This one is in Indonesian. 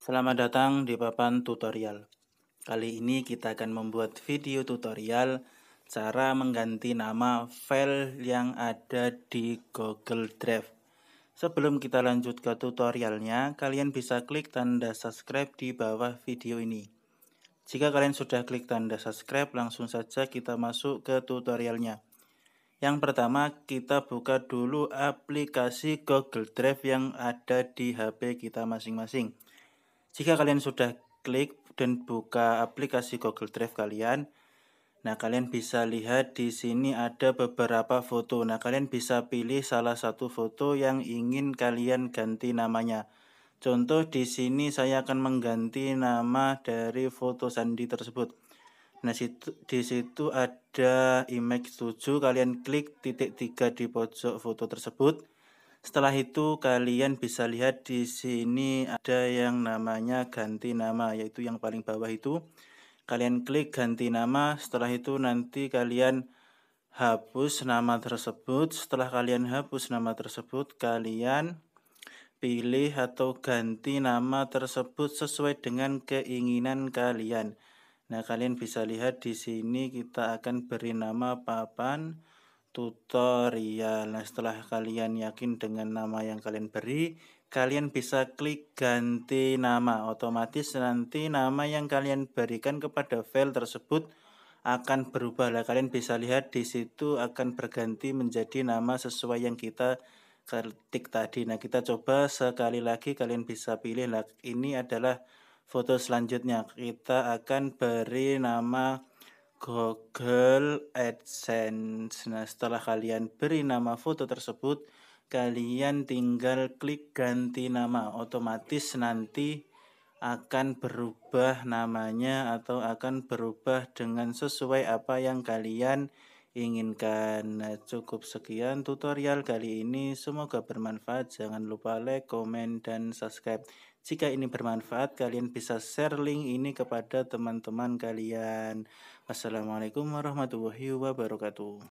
Selamat datang di papan tutorial. Kali ini kita akan membuat video tutorial cara mengganti nama file yang ada di Google Drive. Sebelum kita lanjut ke tutorialnya, kalian bisa klik tanda subscribe di bawah video ini. Jika kalian sudah klik tanda subscribe, langsung saja kita masuk ke tutorialnya. Yang pertama, kita buka dulu aplikasi Google Drive yang ada di HP kita masing-masing. Jika kalian sudah klik dan buka aplikasi Google Drive kalian, nah kalian bisa lihat di sini ada beberapa foto. Nah, kalian bisa pilih salah satu foto yang ingin kalian ganti namanya. Contoh di sini saya akan mengganti nama dari foto sandi tersebut. Nah, situ, di situ ada image 7, kalian klik titik 3 di pojok foto tersebut. Setelah itu kalian bisa lihat di sini ada yang namanya ganti nama yaitu yang paling bawah itu kalian klik ganti nama setelah itu nanti kalian hapus nama tersebut setelah kalian hapus nama tersebut kalian pilih atau ganti nama tersebut sesuai dengan keinginan kalian nah kalian bisa lihat di sini kita akan beri nama papan tutorial. Nah, setelah kalian yakin dengan nama yang kalian beri, kalian bisa klik ganti nama. Otomatis nanti nama yang kalian berikan kepada file tersebut akan berubah. Lah kalian bisa lihat di situ akan berganti menjadi nama sesuai yang kita ketik tadi. Nah, kita coba sekali lagi kalian bisa pilih. Lah ini adalah foto selanjutnya. Kita akan beri nama Google AdSense. Nah, setelah kalian beri nama foto tersebut, kalian tinggal klik ganti nama. Otomatis nanti akan berubah namanya atau akan berubah dengan sesuai apa yang kalian inginkan. Eh, cukup sekian tutorial kali ini, semoga bermanfaat. Jangan lupa like, komen, dan subscribe. Jika ini bermanfaat, kalian bisa share link ini kepada teman-teman kalian. Wassalamualaikum warahmatullahi wabarakatuh.